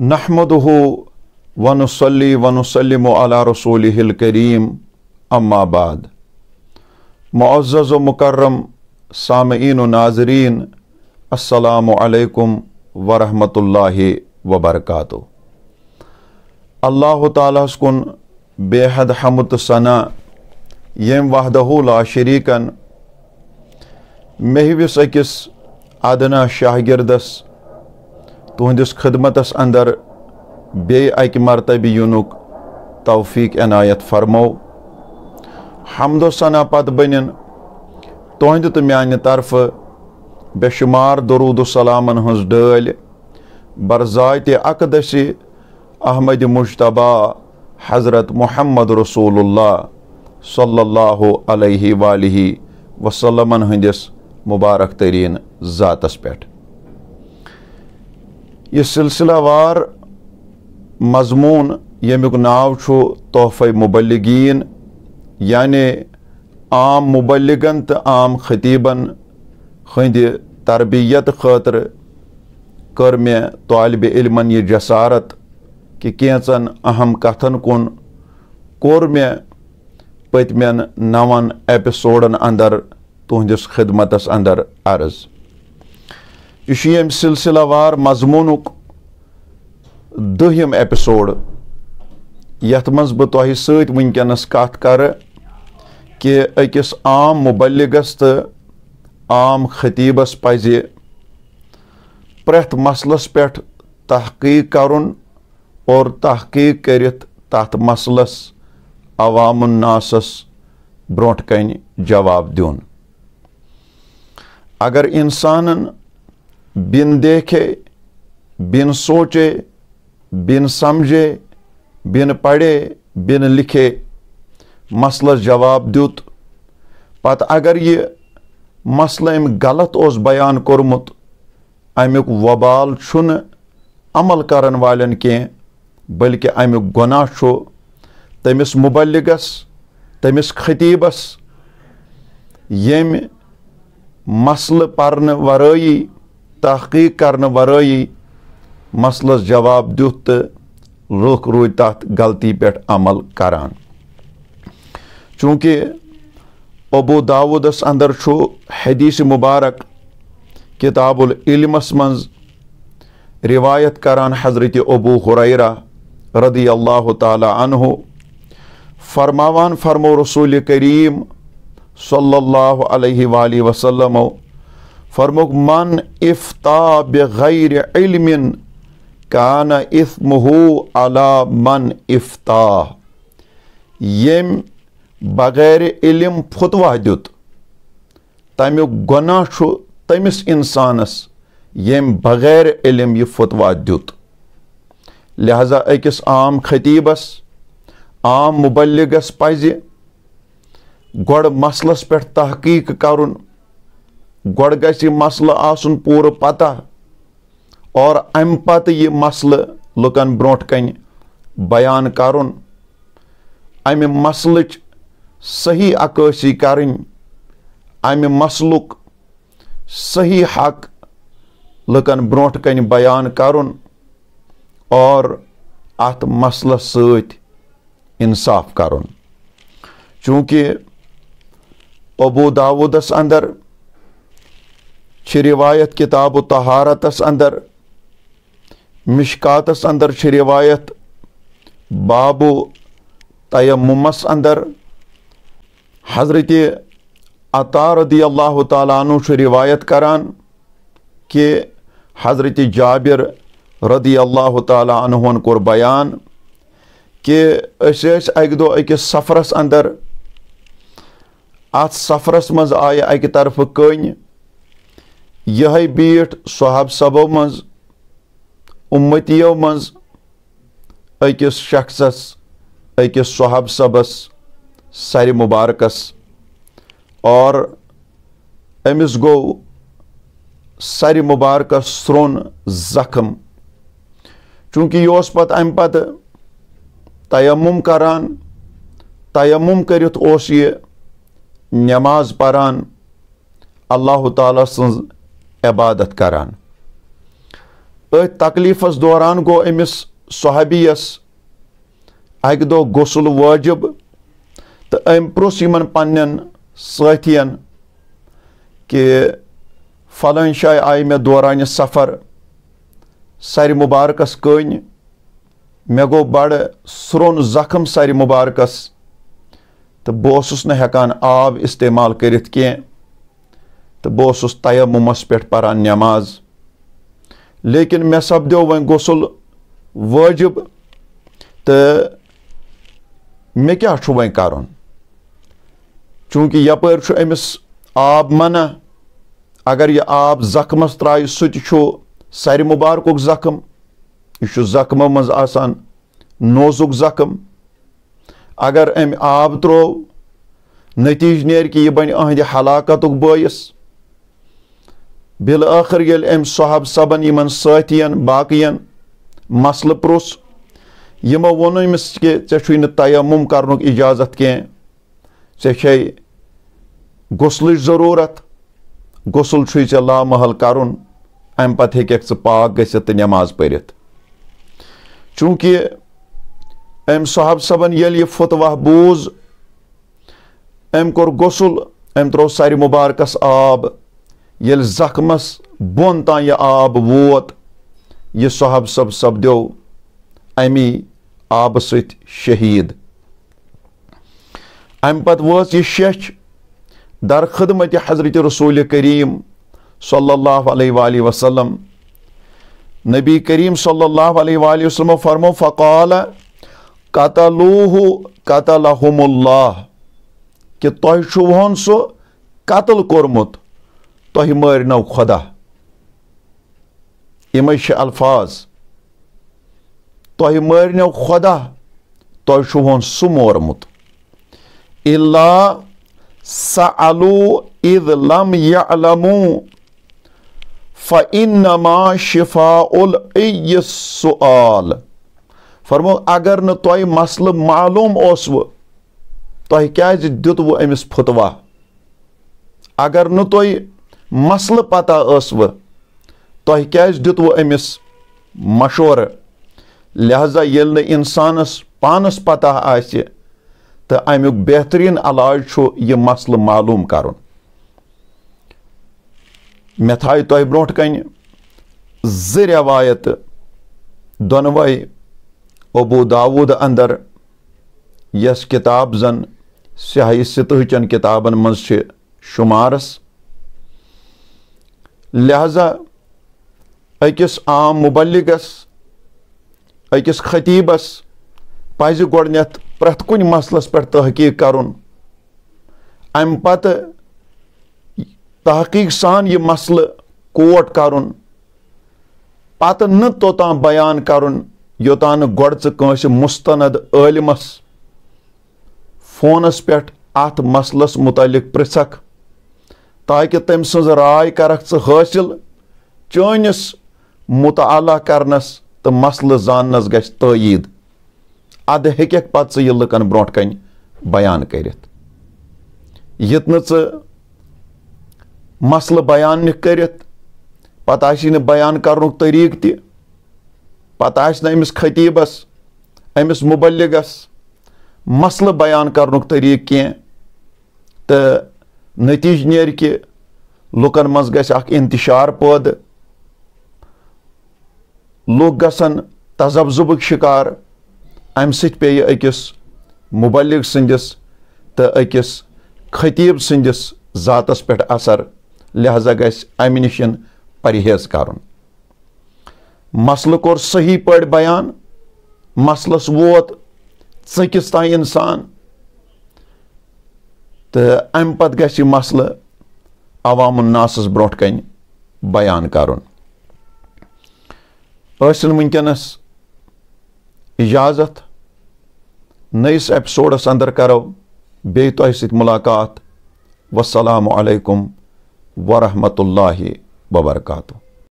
नहमद वनसली वनसलम रसूल करीम अम्माबाद मुआज़ मुकर्रम सामीन नाजरीन असलकम वरहमल वबरक अल्लाह तुन बेहद हमत सना यम वहदह ला शरीकन मेहविस अकिस अदना शाहगिर्दस तुहंदिस खदमत अंदर बे अकि मरतबि युनुक इनायत फरमो हमदो सना पत बन तुहद तो मानि तरफ बेशुमार दरूदसलामन हज डल बरजात अकदसी अहमद मुशतबा हज़रत मोहम्मद रसूल सल्लल्लाहु अलैहि वालि वसलमन हंदिस मुबारक तरीन ज़ातस पेठ यह सिलसिलावार मजमून यमुक नाव तोहफे मुबलगिन यानि आम मुबलगन तो आम खतीबन हंद तरबियत खतर कर मे तालब इलमन यह जसारत कि कैचन अहम कथन कुन कोर मे पतम नवन एपिसोडन अंदर तुहदिस खदमत अंदर अर्ज़ यह सिलसिला वार मजमून दहम एपिसोड यथ मज कत कर कि अकिस आम मुबलगस तो आम खतीबस पज प्रथ मसलस पे तहकीक कर और तहकीक कर मसलस अवाम नासस ब्रोट कन जवाब दिन अगर इंसानन बिन देखे बिन सोचे बिन समझे बिन पढ़े बिन लिखे मसलस जवाब दुत पत अगर ये मसल अम गलत उस बयान कोर्मुत अमुक वबाल अमल करन वालें कें बल्कि अमुक गुना तमिस मुबलिगस तमिस खतीबस यम मसल पर्न वरई तहकीक कर वरई मसलस जवाब दुत तो लुख रूद तथ गलती पे अमल करान चूँकि अबू दाऊदस अंदर हदीस मुबारक किताबुल इल्मस मज रिवायत करान हज़रत अबू हुरैरा रदी अल्लाह तहु फरमावान फरमो रसूल करीम सल्लल्लाहु अलैहि वसल्लमो फरमुक मन इफ्ता बैर इलमिन काना अला मन इफ्ता यम बग़ैर इलम फुतवा दुत तमुक गुनाह तमिस इंसानस यम बग़ैर इलम यह फुतवा दुत लिहाजा अकिस आम खतीबस आम मुबलगस पज गोड़ मसलस पे तहकीक करुन गोड़ ग मसल पूर पता और अम पत मसल लुकन ब्रोह कन कर मसल सही अकाशी कर अमि मसल सही हक लुकन ब्रोह कन कर और अत मसल सफ कर चूँकि अबू दावूदस अंदर रिवायत किताब तहारतस अंदर मिशकातस अंदर रिवायत बाबू तयमस अंदर हज़रत अतारदी अल्लाह तु रिवायत करान कि हज़रत जाबिर रदी अल्लाह तहन कोर बयान कि अक दो अकिस सफ़रस अंदर अत सफ़रस मज आये अकि तरफ कन यह बीठ सहाब सबो मज मकिस शख्स अकिस शख्सस सहाब सबस सर मुबारकस और अमिस गो सर मुबारकस स्रोन जख्म चूंकि यह उस पत अम पत तयम करान तयम कर नमाज परान अल्लाह ताल عبادت کران أتھ تکلیفس دوران گو أمِس صحابِیس اکہِ دۄہ غسل واجب تہٕ أمۍ پرٛژھ یِمن پنٕنٮ۪ن سٲتھیَن کہِ فلٲنۍ جایہِ آیہِ مےٚ دورانہِ سفر سرِ مُبارکس کٔنۍ مےٚ گوٚو بَڑٕ سرٛوٚن زخم سرِ مُبارکس تہٕ بہٕ اوسُس نہٕ ہٮ۪کان آب استعمال کٔرِتھ کینٛہہ तो बहुत उस तयमुमस पे पारान नमाज लेकिन मे सपदो वन गसल वाजिब तो मे क्या वन कर चूँकि यपर अमिस आब मना अगर यह आब जख्मस त्रे सह सर मुबारक जख्म यह जख्मो मज नोजुक जख्म अगर अम आब त्रो नतीज नेर कि यह बन अहद हलाकत बयस बिल आखिर ये अम सहब सबन इन सतियन बाकियन मसल प्रुस यमो वोन अमस कि ऐसे नयमुम कर इजाज़त कह ऐ गुसल ज़रूरत गुसल चे लामहल कर अम पे हेक पाक गत नमाज पढ़ चूँकि अम सहब सबन ये यह फतवाह बूज अम कसुल गुसल अम त्रो सर मुबारकस आब ये जख्मस बोन तान यह आब वोत यह सहब सब सपदो अमी आब शहीद अम पत वह यह शेच दर खदमत हजरत रसूल करीम सल वसलम नबी करीम सल वसलम फरमो फ़काल कतलूह कतलहमुल्ला कि तुहन सह कतल कोर्मुत तह मारनौ खुदा यम अल्फाज तह मारनौ खुदा तुन सह मोरमुत इला सलू इद लम यलमू फनमा शिफा उल सुल फरमो अगर नह मसल मालूम तह क्या दुत अमिस फतवा अगर न तुम مسلہٕ پتہ ٲسوٕ تۄہہِ کیٛازِ دیُتوٕ أمِس مشورٕ لہذا ییٚلہِ نہٕ اِنسانس پانس پتہ آسہِ تہٕ امیُک بہتریٖن علاج چھُ یہِ مسلہٕ معلوٗم کرُن مےٚ تھایہِ تۄہہِ برونٛٹھ کَنہِ زٕ رٮ۪وایتہٕ دۄنوَے ابوٗ داوٗد انٛدر یۄس کِتاب زن سیاہہِ سِتہٕ ہٕچٮ۪ن کِتابن منٛز چھِ شُمارس लिहाजा अकस आम मुबलगस अकस खतीबस पज ग प्रथ कुन मसलस पे तहकीक कर अम पत तहकीक सान यह मसल कोट कर पत न तोतान बयान कर योतान गोड़ कंस फोनस पे अत मसलस मुतल पृछक تاکہ تم سز رائے کرک ثہ حاصل چٲنِس مُطالعہ کرنس تہٕ مسلہٕ زاننس گژھِ تٲیٖد ادٕ ہیٚکَکھ پتہٕ ژٕ یہِ لُکن برونٛٹھ کَنہِ بیان کٔرِتھ یِتھ نہٕ ژٕ مسلہٕ بیان نِکھ کٔرِتھ پتہٕ آسی نہٕ بیان کرنُک طٔریٖقہٕ تہِ پتہٕ آسہِ نہٕ أمِس خطیٖبس أمِس مُبلِگس مسلہٕ بیان کرنُک طٔریٖقہٕ کینٛہہ تہٕ नतीज नर कि लुकन मज गशार पद लुक ग तजब्जुब शिकार अम पे अकिस मुबल संदिस तो अकिस खतीब संदिस पे असर लिहाजा गि नश परहेज कर मसल कोर सही पे बयान मसलस वोत चकिस तह इंसान تہٕ اَمہِ پتہٕ گژھِ یہِ مسلہٕ عوام الناسَس برونٛٹھ کَنہِ بیان کَرُن ٲسِن وٕنکیٚنَس اِجازت نٔیِس ایپِسوڈَس اَنٛدر کَرو بیٚیہِ تۄہہِ سۭتۍ مُلاقات وَسَلام علیکُم ورحمتہ اللہ وبرکاتہ